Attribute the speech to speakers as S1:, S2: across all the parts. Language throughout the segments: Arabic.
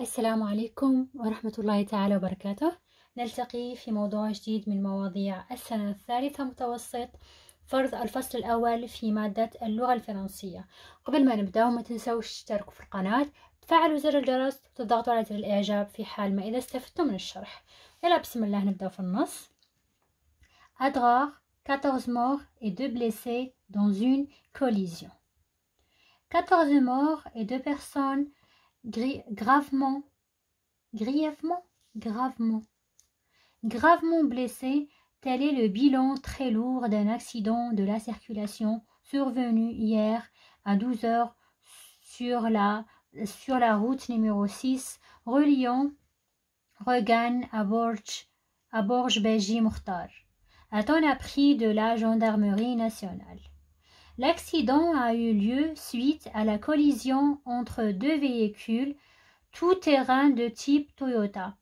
S1: السلام عليكم ورحمة الله تعالى وبركاته نلتقي في موضوع جديد من مواضيع السنة الثالثة متوسط فرض الفصل الأول في مادة اللغة الفرنسية قبل ما نبدأ ما تنسوش تشتركوا في القناة تفعلوا زر الجرس وتضغطوا على زر الإعجاب في حال ما إذا استفدتم من الشرح يلا بسم الله نبدأ في النص أدغار 14 morts et 2 blessés dans une collision 14 morts et 2 personnes gravement, grièvement, gravement. Gravement blessé, tel est le bilan très lourd d'un accident de la circulation survenu hier à 12 heures sur la, sur la route numéro 6 reliant Regan à Borj, à Borj Beji Mortar, a-t-on appris de la gendarmerie nationale. L'accident a eu lieu suite à la collision entre deux véhicules tout-terrain de type Toyota,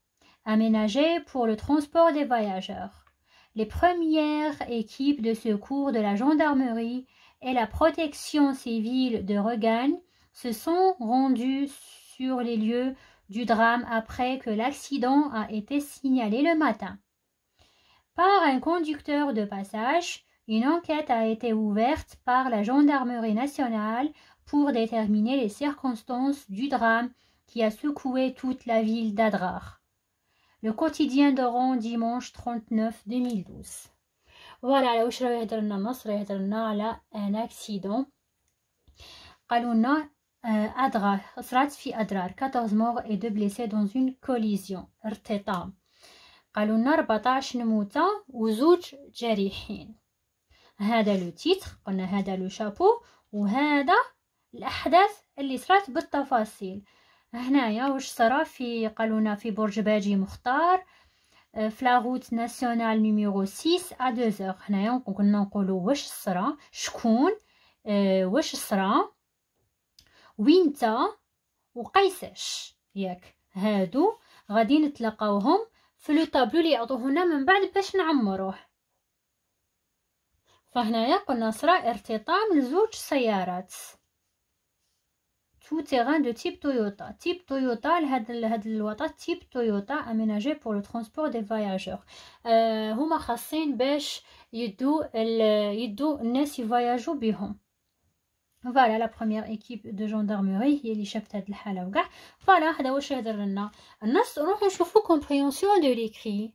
S1: aménagés pour le transport des voyageurs. Les premières équipes de secours de la gendarmerie et la protection civile de Regan se sont rendues sur les lieux du drame après que l'accident a été signalé le matin. Par un conducteur de passage, une enquête a été ouverte par la gendarmerie nationale pour déterminer les circonstances du drame qui a secoué toute la ville d'Adrar. Le quotidien d'Oran dimanche 39 2012. Voilà, واش راه يهضرنا النصر يهضرنا على ان اكسيدون قالوا 14 morts et 2 blessés dans une collision. قالوا لنا 14 نموتة وزوج جريحين هذا لو تيتر قلنا هذا لو شابو وهذا الاحداث اللي صرات بالتفاصيل هنايا واش صرا في قالونا في برج باجي مختار آه، في لاغوت ناسيونال نيميرو 6 ا 2 هنايا كنا نقولوا واش صرا شكون آه، واش صرا وين تا وقيساش ياك هادو غادي نتلاقاوهم في لو طابلو اللي يعطوهنا من بعد باش نعمروه فهنايا قلنا صرا ارتطام لزوج سيارات تو تيغان دو تيب تويوتا تيب تويوتا لهاد لهاد الوطا تيب تويوتا اميناجي بور لو ترونسبور دي فياجور آه هما خاصين باش يدو يدو الناس يفياجو بهم فوالا لا بروميير ايكيب دو جوندارموري هي اللي شافت هاد الحاله وكاع فوالا هذا واش هدرنا لنا النص نروحو نشوفو كومبريونسيون دو ليكري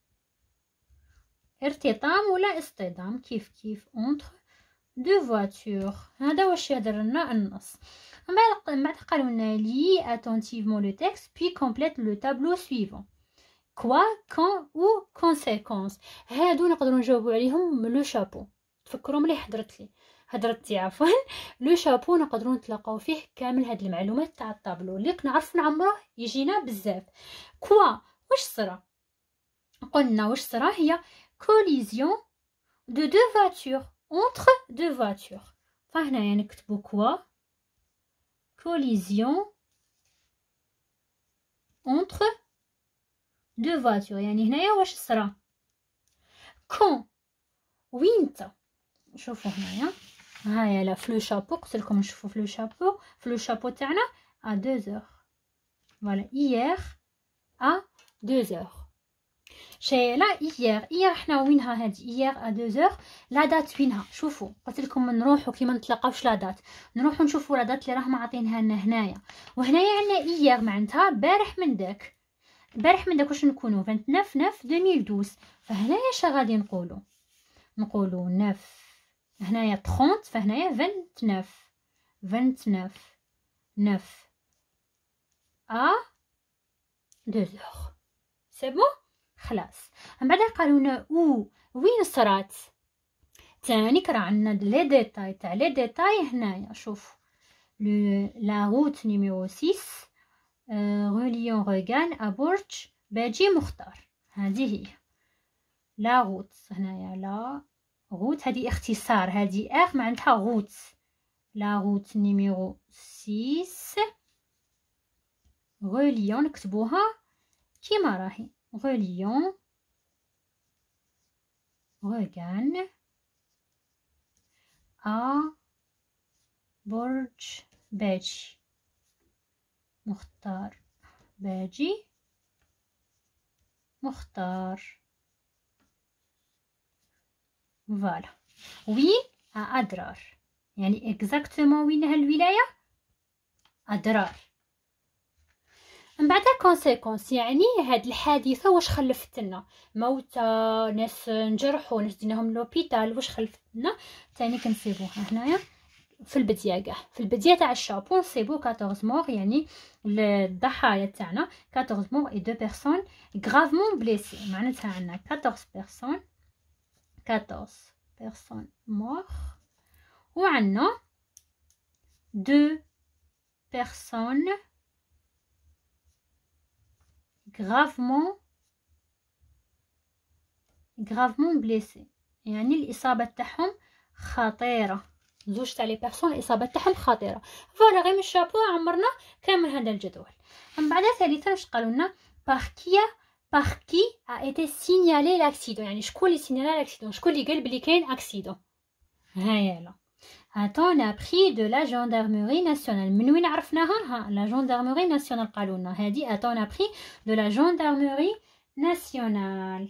S1: ارتطام ولا اصطدام كيف كيف اونتر دو فواتور هذا واش يهضر لنا النص من بعد قالوا لنا لي اتونتيفمون لو تيكست بي كومبليت لو تابلو سويفون كوا كون او كونسيكونس هادو نقدروا نجاوبوا عليهم لو شابو تفكروا ملي حضرت لي هضرتي عفوا لو شابو نقدروا نتلاقاو فيه كامل هاد المعلومات تاع الطابلو اللي كنعرف نعمره يجينا بزاف كوا واش صرا قلنا واش صرا هي collision de deux voitures entre deux voitures collision entre deux voitures Quand? هنايا واش صرا كون وينت شوفوا هنايا هي لا فلو شابو قلت لكم نشوفوا فلو شابو فلو شابو 2 heures voilà hier à 2 heures شايله ايير ايير حنا وينها هادي ايير ا 2 اور لا دات وينها شوفوا قلت لكم نروحوا كيما نتلاقاوش لا دات نروحوا نشوفوا لا دات اللي راهم عاطينها لنا هنايا وهنايا عندنا ايير معناتها بارح من داك بارح من داك واش نكونوا 29 9 2012 فهنايا اش غادي نقولوا نقولوا 9 هنايا 30 فهنايا 29 29 9 ا 2 اور سي بون خلاص من بعد قالوا لنا او وين صرات ثاني راه عندنا لي ديتاي تاع لي ديتاي هنايا يعني شوف لا روت نيميرو 6 غوليون روغان ا برج باجي مختار هذه هي لا روت هنايا لا روت هذه اختصار هذه اخ معناتها روت لا روت نيميرو 6 غوليون نكتبوها كيما راهي reliant, regagne, à برج باجي مختار باجي مختار فوالا وين أدرار يعني اكزاكتومون وين هالولاية أدرار من بعد كونسيكونس يعني هاد الحادثه واش خلفت لنا موتى ناس نجرحوا ناس ديناهم لوبيتال واش خلفت لنا ثاني كنسيبوها هنايا في البديه كاع في البديه تاع الشابو نصيبو 14 مور يعني الضحايا تاعنا 14 مور اي دو بيرسون غرافمون بليسي معناتها عندنا 14 بيرسون 14 بيرسون مور وعندنا دو بيرسون gravement gravement blessé يعني الإصابة تاعهم خطيرة زوج تاع لي بيرسون الإصابة تاعهم خطيرة فوالا غير من الشابو عمرنا كامل هذا الجدول من بعد ثالثا واش قالوا لنا باركيا باركي ا ايتي سينيالي لاكسيدون يعني شكون اللي سينيالي لاكسيدون شكون اللي قال بلي كاين اكسيدون هايله عطونا بخي دو لا جندرمري ناسيونال من وين عرفناها ها لا جندرمري ناسيونال قالوا لنا هادي عطونا بخي دو لا جندرمري ناسيونال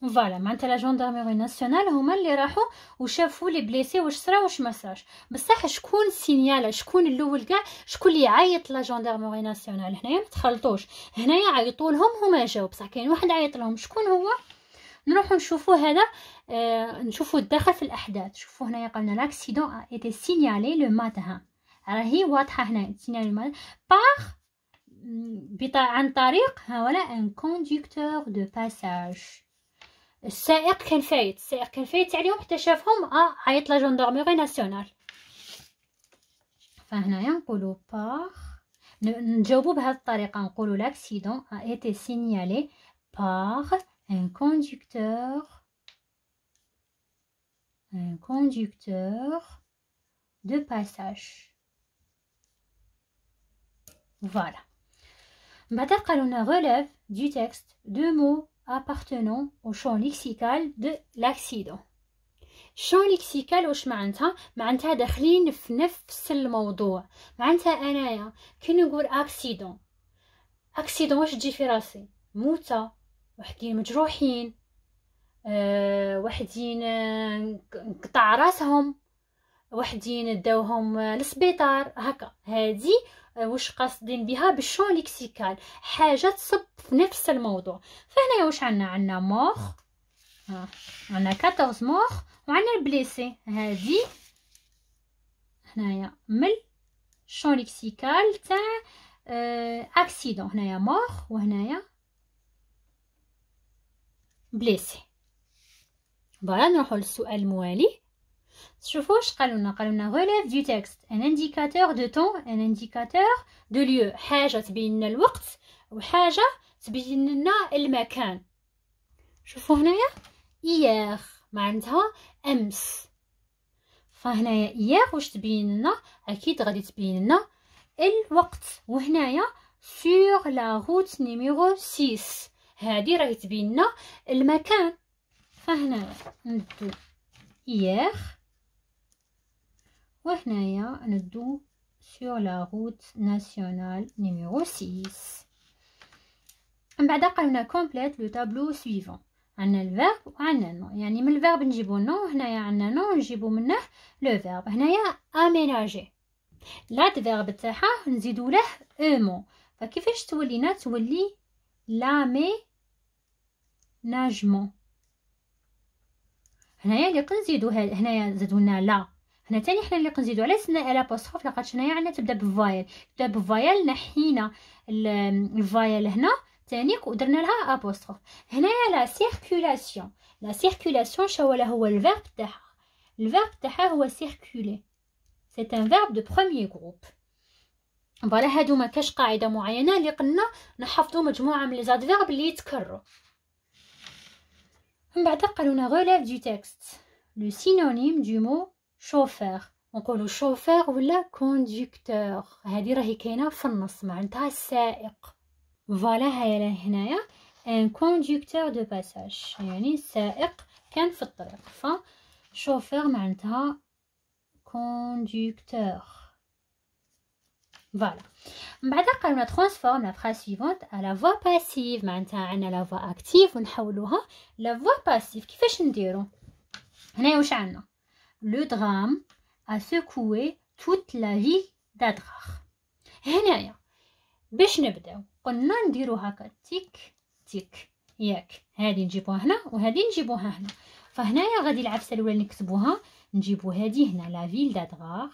S1: فوالا معناتها لا جوندارميري ناسيونال هما اللي راحوا وشافوا لي بليسي واش صرا واش ما صراش بصح شكون سينيال شكون الاول كاع شكون اللي عيط لا جوندارميري ناسيونال هنايا ما تخلطوش هنايا عيطوا لهم هما جاو بصح كاين واحد عيط لهم شكون هو نروحو نشوفو هذا آه نشوفو الدخل في الاحداث شوفو هنايا قالنا لاكسيدون ا ايتي سينيالي لو ماتان راهي واضحه هنا سينيالي لو ماتان باغ عن طريق ها ولا ان كونديكتور دو باساج السائق كان فايت السائق كان فايت عليهم حتى يعني شافهم اه عيط لا جوندارميري ناسيونال فهنايا نقولو باغ نجاوبو بهذه الطريقه نقولو لاكسيدون ا ايتي سينيالي باغ un conducteur, un conducteur de passage. Voilà. on relève du texte deux mots appartenant au champ lexical de l'accident. champ lexical واش معناتها معناتها داخلين في نفس الموضوع معناتها انايا كي نقول اكسيدون اكسيدون واش تجي في راسي وحدين مجروحين أه وحدين انقطع راسهم وحدين داوهم للسبيطار هكا هادي آه، واش قاصدين بها بالشون ليكسيكال حاجه تصب في نفس الموضوع فهنا واش عندنا عندنا موخ آه، عندنا 14 موخ وعندنا البليسي هادي هنايا من شون ليكسيكال تاع آه، اكسيدون هنايا موخ وهنايا بليسي فوالا نروحو للسؤال الموالي شوفوا واش قالوا لنا قالوا لنا ريليف دو تكست ان انديكاتور دو طون ان انديكاتور دو ليو حاجه تبين لنا الوقت وحاجه تبين لنا المكان شوفوا هنايا ايير معناتها امس فهنايا ايير واش تبين لنا اكيد غادي تبين لنا الوقت وهنايا سور لا روت نيميرو 6 هادي راهي تبين المكان فهنا ندو ياخ وهنايا ندو سور لا روت ناسيونال نيميرو 6 من بعد قلنا كومبليت لو تابلو سويفون عندنا الفيرب وعندنا نو يعني من الفيرب نجيبو نو هنايا عندنا نو نجيبو منه لو فيرب هنايا اميناجي لادفيرب تاعها نزيدو له اومو فكيفاش تولينا تولي لامي ناجمون هنايا اللي قنزيدو هنايا زادو لنا لا هنا تاني حنا اللي قنزيدو على سنا الابوستروف لقاش هنايا عندنا تبدا بفايل تبدا بفايل نحينا الفايل هنا تاني ودرنا لها ابوستروف هنايا لا سيركولاسيون لا سيركولاسيون شوالا هو الفيرب تاعها الفيرب تاعها هو سيركولي سي ان فيرب دو بروميير جروب فوالا هادو ما كاش قاعده معينه اللي قلنا نحفظوا مجموعه من لي زادفيرب اللي يتكرروا من بعد قالونا غولاف دو تكست لو سينونيم دو مو شوفير نقولو شوفير ولا كونديكتور هذه راهي كاينه في النص معناتها السائق فوالا هاي هنايا ان كونديكتور دو باساج يعني سائق كان في الطريق ف شوفير معناتها كونديكتور Voilà. بعد قرنا transforme la phrase suivante à la باسيف passive معناتها عندنا لا فوا اكتيف ونحولوها لا فوا باسيف كيفاش نديرو هنايا واش عندنا لو drame a توت لا la ville d'Adrar هنايا باش نبداو قلنا نديرو هكا تيك تيك ياك هذه نجيبوها هنا وهذه نجيبوها هنا فهنايا غادي العفسه الاولى نكتبوها نجيبو هذه هنا لا فيل دادغار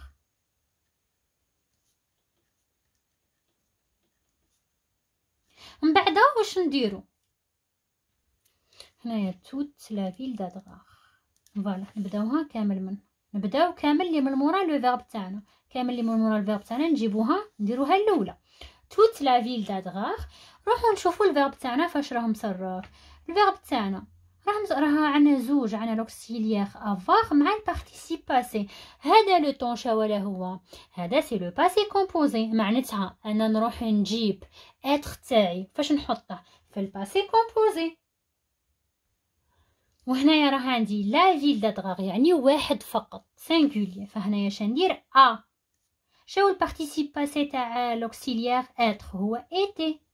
S1: من بعد واش نديرو هنايا توت لا فيل دادغاغ فوالا نبداوها كامل من نبداو كامل لي من مورا لو فيرب تاعنا كامل لي من مورا الفيرب تاعنا نجيبوها نديروها الاولى توت لا فيل دادغاغ روحو نشوفو الفيرب تاعنا فاش راه مصرف الفيرب تاعنا راه نقراها عندنا زوج عندنا لوكسيليير افوار مع البارتيسيب باسي هذا لو طون شاولا هو هذا سي لو باسي كومبوزي معناتها انا نروح نجيب اتر تاعي فاش نحطه في الباسي كومبوزي وهنايا راه عندي لا فيل دادغاغ يعني واحد فقط سينغوليير فهنايا شندير ا شاو البارتيسيب باسي تاع لوكسيليير اتر هو ايتي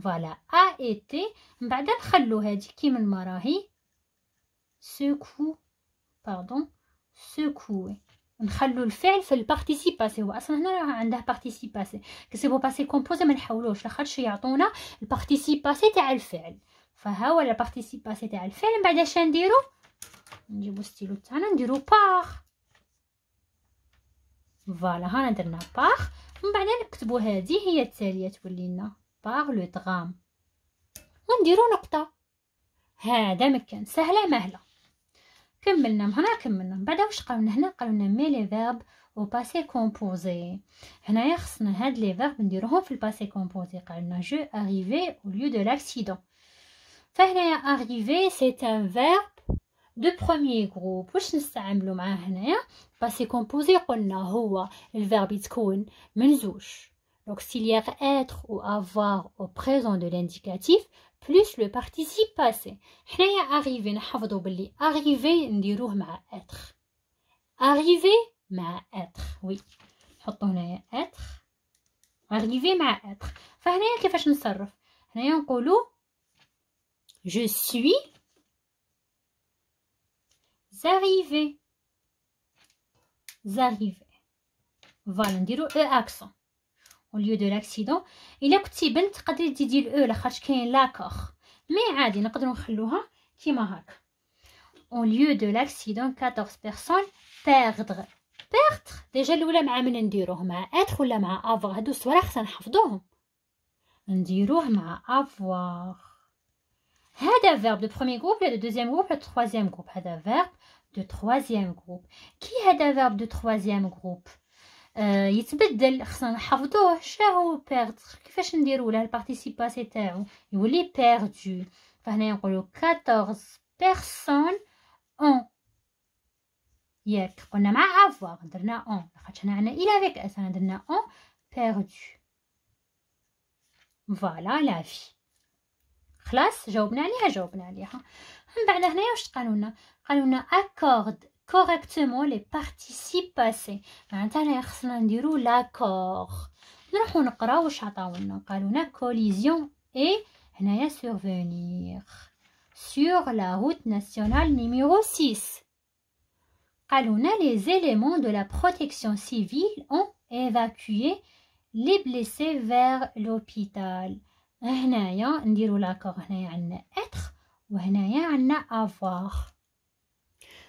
S1: فوالا ا اي تي من بعد نخلو هادي كيما ما راهي سكو باردون سكوي نخلو الفعل في البارتيسيب باسي هو اصلا هنا راه عنده بارتيسيب باسي بو باسي كومبوزي ما نحاولوش لاخاطش يعطونا البارتيسيب باسي تاع الفعل فها هو البارتيسيب باسي تاع الفعل من بعد اش نديرو نجيبو ستيلو تاعنا نديرو باغ فوالا هانا درنا باغ من بعد نكتبو هذه هي التاليه تولي لنا بار لو درام ونديرو نقطة هذا مكان سهلة مهلة كملنا من هنا كملنا من بعد واش قالولنا هنا قالولنا مي لي فيرب و باسي كومبوزي هنايا خصنا هاد لي فيرب نديروهم في الباسي كومبوزي قالولنا جو اريفي او ليو دو لاكسيدون فهنايا اريفي سي ان فيرب دو بروميي غروب واش نستعملو معاه هنايا باسي كومبوزي قلنا هو الفيرب يتكون من زوج Donc s'il être ou avoir au présent de l'indicatif, plus le participe passé. Arriver, arrivé نحفظوا باللي arrivé نديروه مع être. Arrivé ma être. Oui. هنايا être. Arrivé مع être. فهنايا كيفاش نصرف؟ هنايا نقولوا je suis arrivé. Arrivé. Voilà, e accent au lieu de l'accident الا كنتي بنت تقدري تزيدي الاو لاخاطش كاين لاكور مي عادي نقدروا نخلوها كيما هكا au lieu de l'accident 14 personnes perdre perdre déjà, الاولى مع من نديروه مع être ولا مع avoir هادو الصوالح خصنا نحفظوهم نديروه مع avoir هذا verbe de premier groupe et de deuxième groupe le de troisième groupe هذا verbe de troisième groupe qui هذا verbe de troisième groupe آه، يتبدل خصنا نحفظوه شاهو بيرد كيفاش نديرو له البارتيسيباسي تاعو يولي بيردو فهنا نقولو 14 بيرسون اون ياك قلنا مع افواغ درنا اون لاخاطش هنا عندنا الى فيك اس هنا درنا اون بيردو فوالا لا في خلاص جاوبنا عليها جاوبنا عليها من بعد هنايا واش قالولنا قالولنا اكورد correctement les participes passés Maintenant, on dire l'accord نروحو نقراو واش عطاونا une collision et هنايا survenir sur la route nationale numéro 6 dit « les éléments de la protection civile ont évacué les blessés vers l'hôpital هنايا dire l'accord هنايا عندنا être وهنايا عندنا avoir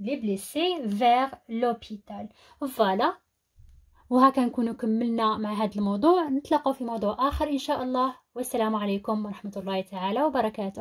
S1: لي بليسي فيغ لوبيتال فوالا وهكا نكونو كملنا مع هذا الموضوع نتلاقاو في موضوع اخر ان شاء الله والسلام عليكم ورحمه الله تعالى وبركاته